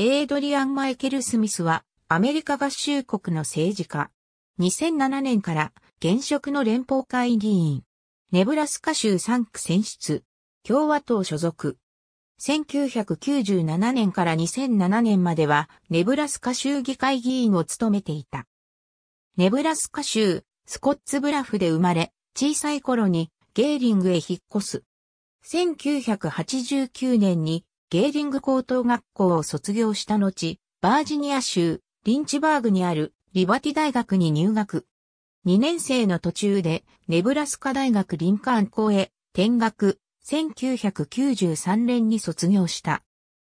エイドリアン・マイケル・スミスは、アメリカ合衆国の政治家。2007年から、現職の連邦会議員。ネブラスカ州3区選出。共和党所属。1997年から2007年までは、ネブラスカ州議会議員を務めていた。ネブラスカ州、スコッツブラフで生まれ、小さい頃にゲーリングへ引っ越す。1989年にゲーリング高等学校を卒業した後、バージニア州、リンチバーグにあるリバティ大学に入学。2年生の途中で、ネブラスカ大学林間校へ転学、1993年に卒業した。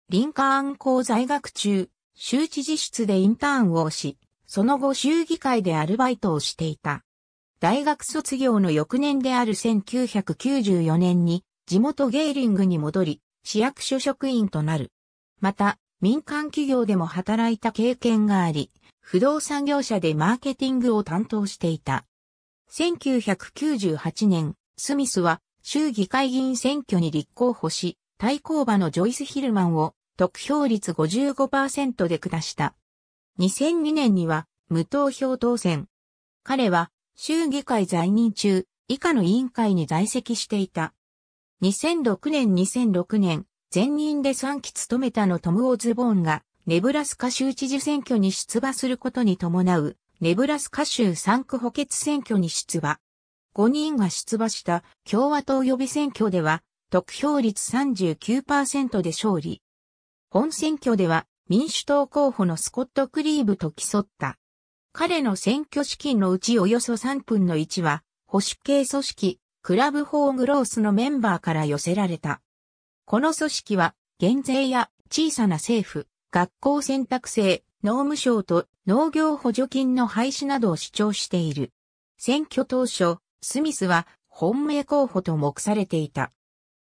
リンカーン校在学中、州知事室でインターンをし、その後州議会でアルバイトをしていた。大学卒業の翌年である1994年に地元ゲーリングに戻り、市役所職員となる。また、民間企業でも働いた経験があり、不動産業者でマーケティングを担当していた。1998年、スミスは州議会議員選挙に立候補し、対抗馬のジョイス・ヒルマンを得票率55%で下した。2002年には無投票当選。彼は州議会在任中、以下の委員会に在籍していた。2006年2006年、前任で3期務めたのトム・オズボーンが、ネブラスカ州知事選挙に出馬することに伴う、ネブラスカ州3区補欠選挙に出馬。5人が出馬した共和党予備選挙では、得票率39%で勝利。本選挙では民主党候補のスコット・クリーブと競った。彼の選挙資金のうちおよそ3分の1は保守系組織クラブ・フォー・グロースのメンバーから寄せられた。この組織は、減税や小さな政府、学校選択制、農務省と農業補助金の廃止などを主張している。選挙当初、スミスは本命候補と目されていた。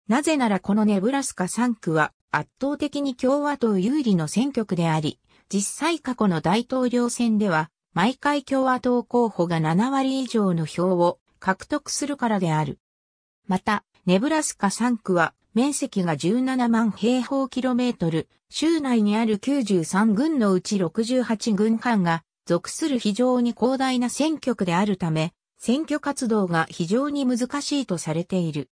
なぜならこのネブラスカ3区は圧倒的に共和党有利の選挙区であり、実際過去の大統領選では毎回共和党候補が7割以上の票を獲得するからである。また、ネブラスカ3区は面積が17万平方キロメートル、州内にある93軍のうち68軍間が属する非常に広大な選挙区であるため、選挙活動が非常に難しいとされている。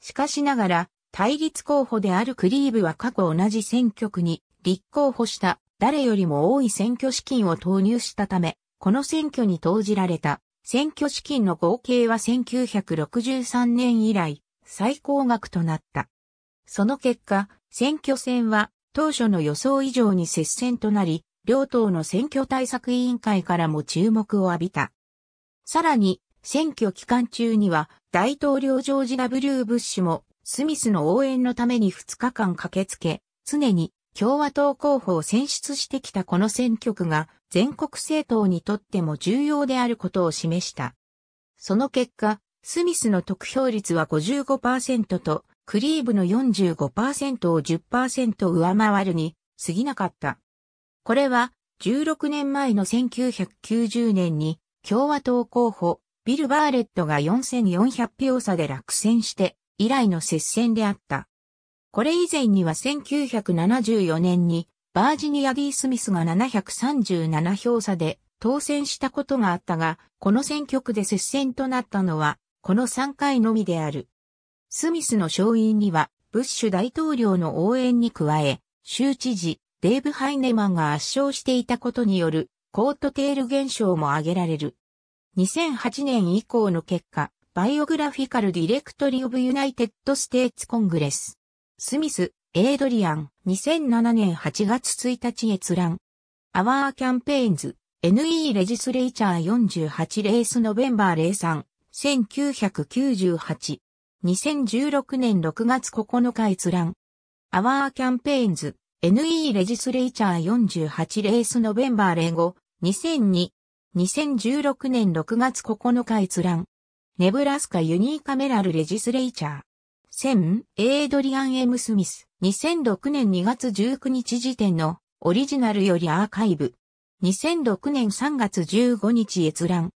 しかしながら、対立候補であるクリーブは過去同じ選挙区に立候補した誰よりも多い選挙資金を投入したため、この選挙に投じられた選挙資金の合計は1963年以来最高額となった。その結果、選挙戦は当初の予想以上に接戦となり、両党の選挙対策委員会からも注目を浴びた。さらに、選挙期間中には大統領ジョージ・ W・ ブッシュもスミスの応援のために2日間駆けつけ、常に共和党候補を選出してきたこの選挙区が全国政党にとっても重要であることを示した。その結果、スミスの得票率は55%と、クリーブの45%を10%上回るに過ぎなかった。これは16年前の1990年に共和党候補ビル・バーレットが4400票差で落選して以来の接戦であった。これ以前には1974年にバージニア・ディ・スミスが737票差で当選したことがあったが、この選挙区で接戦となったのは、この3回のみである。スミスの勝因には、ブッシュ大統領の応援に加え、州知事、デーブ・ハイネマンが圧勝していたことによる、コートテール現象も挙げられる。2008年以降の結果、バイオグラフィカル・ディレクトリ・オブ・ユナイテッド・ステーツ・コングレススミス、エイドリアン、2007年8月1日閲覧。アワーキャンペーンズ、NE レジスレイチャー48レースノベンバー03、1998。2016年6月9日閲覧。アワーキャンペーンズ、NE レジスレイチャー48レースノベンバー05、2002。2016年6月9日閲覧。ネブラスカユニーカメラルレジスレイチャー。1000、エイドリアン・エムスミス、2006年2月19日時点のオリジナルよりアーカイブ。2006年3月15日閲覧。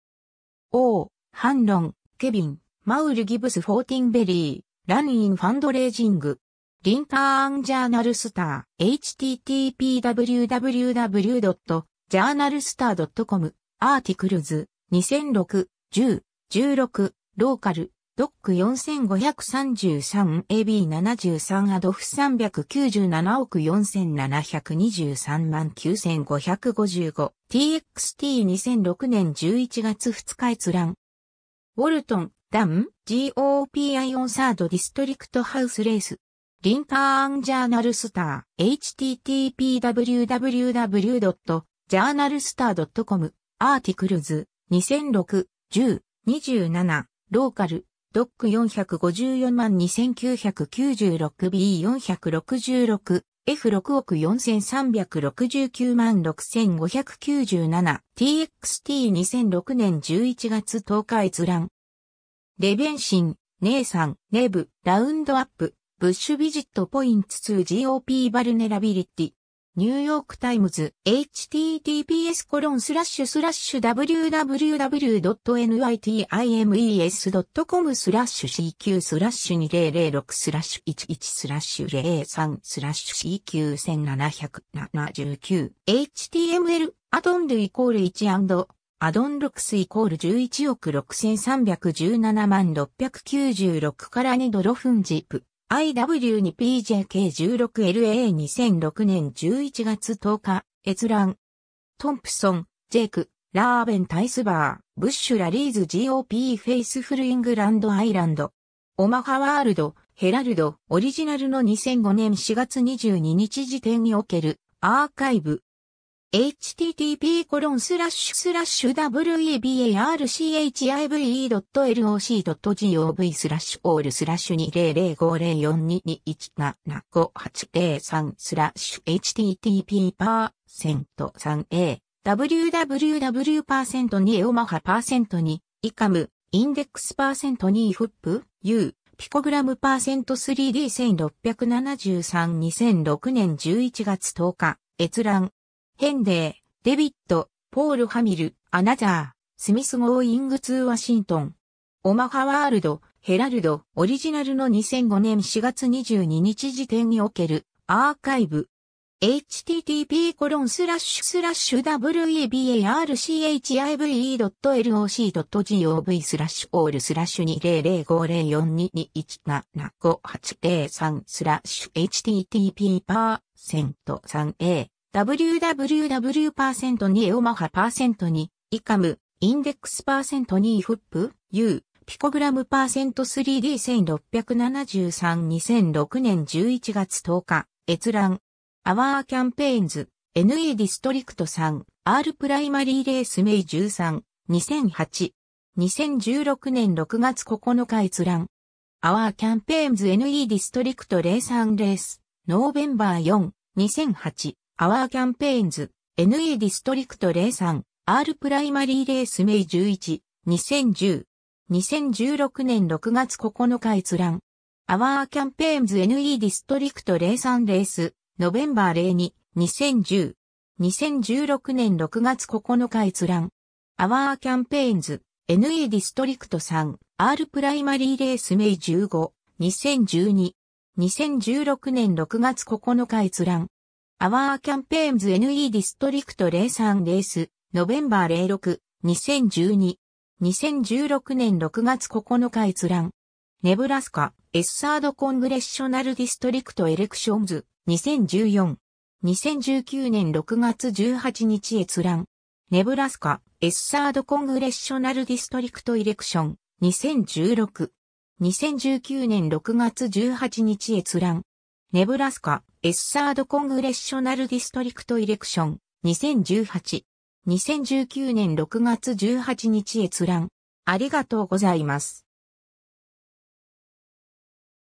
王、ハンロン、ケビン、マウル・ギブス・フォーティンベリー、ラン・イン・ファンドレイジング。リンターン・ジャーナルスター、http://www.journalstar.com、アーティクルズ、2006、10、16、ローカル、ドック 4533AB73 アドフ397億4723万 9555TXT2006 年11月2日閲覧。ウォルトン、ダン、GOPI オンサードディストリクトハウスレース。リンターンジャーナルスター、http://www.journalstar.com、アーティクルズ、2006、10、27、ローカル、ドック 4542996B466 F6 億4369万 6597TXT2006 年11月10日閲覧。レベンシン、ネイサン、ネブ、ラウンドアップ、ブッシュビジットポイント 2GOP バルネラビリティ。ニューヨークタイムズ、https コロンスラッシュスラッシュ w w w n y t i m e s c o m スラッシュ CQ スラッシュ2006スラッシュ11スラッシュ03スラッシュ CQ1779 html アドンルイコール1アドンロクスイコール11億6317万696から2ドロフンジープ IW2PJK16LA2006 年11月10日、閲覧。トンプソン、ジェイク、ラーベン・タイスバー、ブッシュ・ラリーズ GOP フェイスフル・イングランド・アイランド。オマハワールド、ヘラルド、オリジナルの2005年4月22日時点におけるアーカイブ。http://webarchive.loc.gov スラッシュオールスラッシュ2005042217580スラッシュ http パーセント 3a www%2 オマハパーセント2イカムインデックスパーセント2フップ u ピコグラムパーセント 3D1673-2006 年11月10日閲覧ヘンデー、デビット、ポール・ハミル、アナザー、スミス・ゴーイング・ツー・ワシントン。オマハワールド、ヘラルド、オリジナルの2005年4月22日時点におけるアーカイブ。http コロンスラッシュ webarchive.loc.gov スラッシュオールスラッシュ20050422175803スラッシュ http パーセント 3a w w w にエオマハにイカムインデックス %2 フップ U ピコグラム %3D1673-2006 年11月10日閲覧アワーキャンペーンズ n e ディストリクト3 R プライマリーレースメイ13 2008 2016年6月9日閲覧アワーキャンペーンズ NE ディストリクト03レースノーベンバー4 2008アワーキャンペーンズ、NA ディストリクト03、R プライマリーレース名11、2010。2016年6月9日閲覧。アワーキャンペーンズ NE ディストリクト03レース、ノベンバー02、2010。2016年6月9日閲覧。アワーキャンペーンズ、NE ディストリクト3、R プライマリーレース名15、2012。2016年6月9日閲覧。アワーキャンペーンズ NE ディストリクト03レース、ノベンバー06、2012。2016年6月9日閲覧。ネブラスカ、エッサードコングレッショナルディストリクトエレクションズ、2014。2019年6月18日閲覧。ネブラスカ、エッサードコングレッショナルディストリクトエレクション、2016。2019年6月18日閲覧。ネブラスカ、エッサード・コングレッショナル・ディストリクト・イレクション、2018。2019年6月18日閲覧。ありがとうございます。